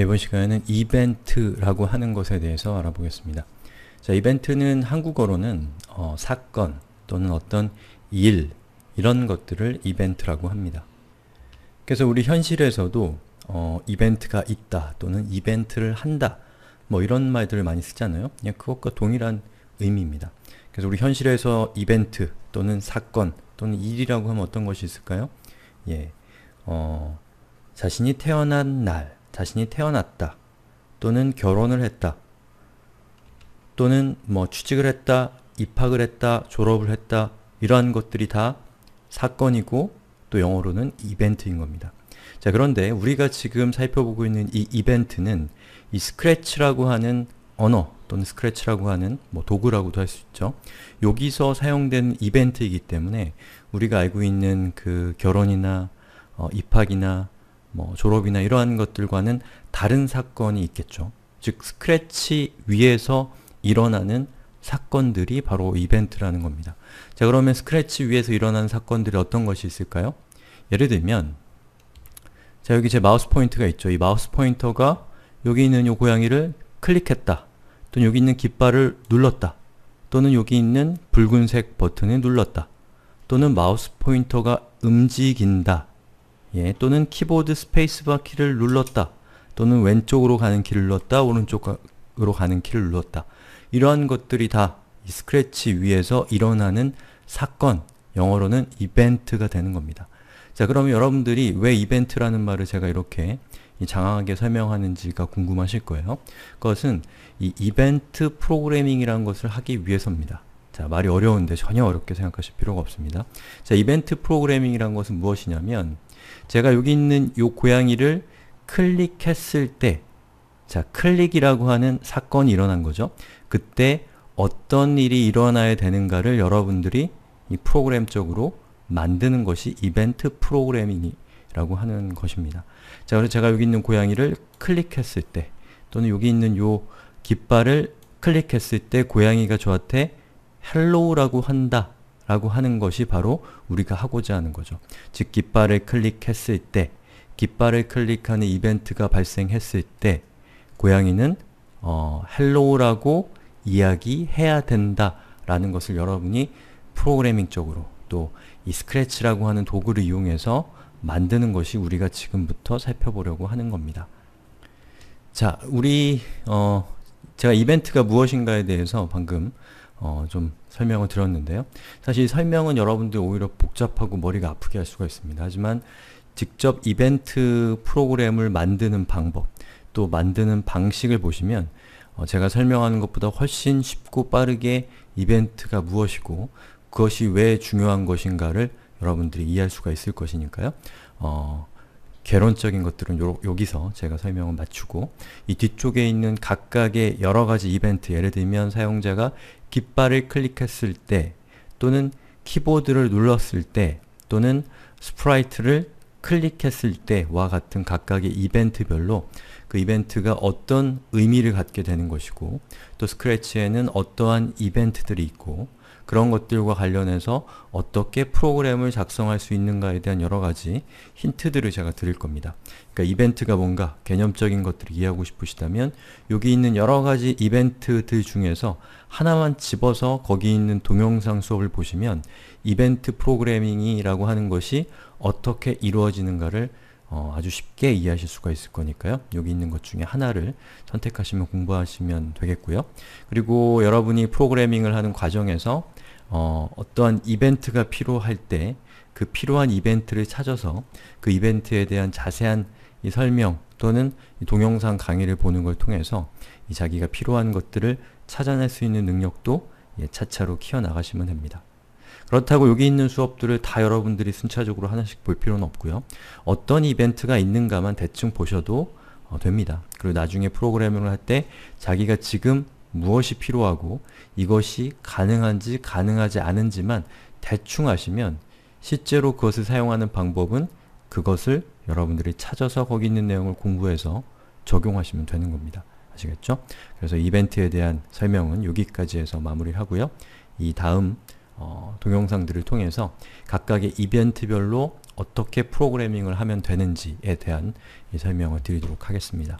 이번 시간에는 이벤트라고 하는 것에 대해서 알아보겠습니다. 자, 이벤트는 한국어로는 어, 사건 또는 어떤 일 이런 것들을 이벤트라고 합니다. 그래서 우리 현실에서도 어, 이벤트가 있다 또는 이벤트를 한다 뭐 이런 말들을 많이 쓰잖아요. 그냥 그것과 동일한 의미입니다. 그래서 우리 현실에서 이벤트 또는 사건 또는 일이라고 하면 어떤 것이 있을까요? 예, 어, 자신이 태어난 날 자신이 태어났다 또는 결혼을 했다 또는 뭐 취직을 했다 입학을 했다 졸업을 했다 이러한 것들이 다 사건이고 또 영어로는 이벤트인 겁니다. 자 그런데 우리가 지금 살펴보고 있는 이 이벤트는 이 스크래치라고 하는 언어 또는 스크래치라고 하는 뭐 도구라고도 할 수 있죠. 여기서 사용된 이벤트이기 때문에 우리가 알고 있는 그 결혼이나 어, 입학이나 뭐 졸업이나 이러한 것들과는 다른 사건이 있겠죠. 즉, 스크래치 위에서 일어나는 사건들이 바로 이벤트라는 겁니다. 자, 그러면 스크래치 위에서 일어나는 사건들이 어떤 것이 있을까요? 예를 들면 자, 여기 제 마우스 포인터가 있죠. 이 마우스 포인터가 여기 있는 이 고양이를 클릭했다. 또는 여기 있는 깃발을 눌렀다. 또는 여기 있는 붉은색 버튼을 눌렀다. 또는 마우스 포인터가 움직인다 예, 또는 키보드 스페이스바 키를 눌렀다. 또는 왼쪽으로 가는 키를 눌렀다. 오른쪽으로 가는 키를 눌렀다. 이러한 것들이 다 이 스크래치 위에서 일어나는 사건, 영어로는 이벤트가 되는 겁니다. 자, 그러면 여러분들이 왜 이벤트라는 말을 제가 이렇게 장황하게 설명하는지가 궁금하실 거예요. 그것은 이 이벤트 프로그래밍이라는 것을 하기 위해서입니다. 자, 말이 어려운데 전혀 어렵게 생각하실 필요가 없습니다. 자, 이벤트 프로그래밍이라는 것은 무엇이냐면 제가 여기 있는 이 고양이를 클릭했을 때, 자, 클릭이라고 하는 사건이 일어난 거죠. 그때 어떤 일이 일어나야 되는가를 여러분들이 이 프로그램 적으로 만드는 것이 이벤트 프로그래밍이라고 하는 것입니다. 자, 그래서 제가 여기 있는 고양이를 클릭했을 때 또는 여기 있는 이 깃발을 클릭했을 때 고양이가 저한테 헬로우라고 한다 라고 하는 것이 바로 우리가 하고자 하는 거죠. 즉, 깃발을 클릭했을 때, 깃발을 클릭하는 이벤트가 발생했을 때 고양이는 어, 헬로우라고 이야기해야 된다 라는 것을 여러분이 프로그래밍적으로 또 이 스크래치라고 하는 도구를 이용해서 만드는 것이 우리가 지금부터 살펴보려고 하는 겁니다. 자, 우리 어, 제가 이벤트가 무엇인가에 대해서 방금 어, 좀 설명을 드렸는데요. 사실 설명은 여러분들 오히려 복잡하고 머리가 아프게 할 수가 있습니다. 하지만 직접 이벤트 프로그램을 만드는 방법, 또 만드는 방식을 보시면 어, 제가 설명하는 것보다 훨씬 쉽고 빠르게 이벤트가 무엇이고 그것이 왜 중요한 것인가를 여러분들이 이해할 수가 있을 것이니까요. 어, 개론적인 것들은 요, 여기서 제가 설명을 마치고 이 뒤쪽에 있는 각각의 여러가지 이벤트 예를 들면 사용자가 깃발을 클릭했을 때 또는 키보드를 눌렀을 때 또는 스프라이트를 클릭했을 때와 같은 각각의 이벤트별로 그 이벤트가 어떤 의미를 갖게 되는 것이고 또 스크래치에는 어떠한 이벤트들이 있고 그런 것들과 관련해서 어떻게 프로그램을 작성할 수 있는가에 대한 여러 가지 힌트들을 제가 드릴 겁니다. 그러니까 이벤트가 뭔가 개념적인 것들을 이해하고 싶으시다면 여기 있는 여러 가지 이벤트들 중에서 하나만 집어서 거기 있는 동영상 수업을 보시면 이벤트 프로그래밍이라고 하는 것이 어떻게 이루어지는가를 어, 아주 쉽게 이해하실 수가 있을 거니까요. 여기 있는 것 중에 하나를 선택하시면 공부하시면 되겠고요. 그리고 여러분이 프로그래밍을 하는 과정에서 어, 어떠한 이벤트가 필요할 때 그 필요한 이벤트를 찾아서 그 이벤트에 대한 자세한 이 설명 또는 이 동영상 강의를 보는 걸 통해서 이 자기가 필요한 것들을 찾아낼 수 있는 능력도 예, 차차로 키워나가시면 됩니다. 그렇다고 여기 있는 수업들을 다 여러분들이 순차적으로 하나씩 볼 필요는 없고요. 어떤 이벤트가 있는가만 대충 보셔도 어, 됩니다. 그리고 나중에 프로그래밍을 할 때 자기가 지금 무엇이 필요하고 이것이 가능한지 가능하지 않은지만 대충 아시면 실제로 그것을 사용하는 방법은 그것을 여러분들이 찾아서 거기 있는 내용을 공부해서 적용하시면 되는 겁니다. 아시겠죠? 그래서 이벤트에 대한 설명은 여기까지 해서 마무리하고요. 이 다음 어, 동영상들을 통해서 각각의 이벤트별로 어떻게 프로그래밍을 하면 되는지에 대한 설명을 드리도록 하겠습니다.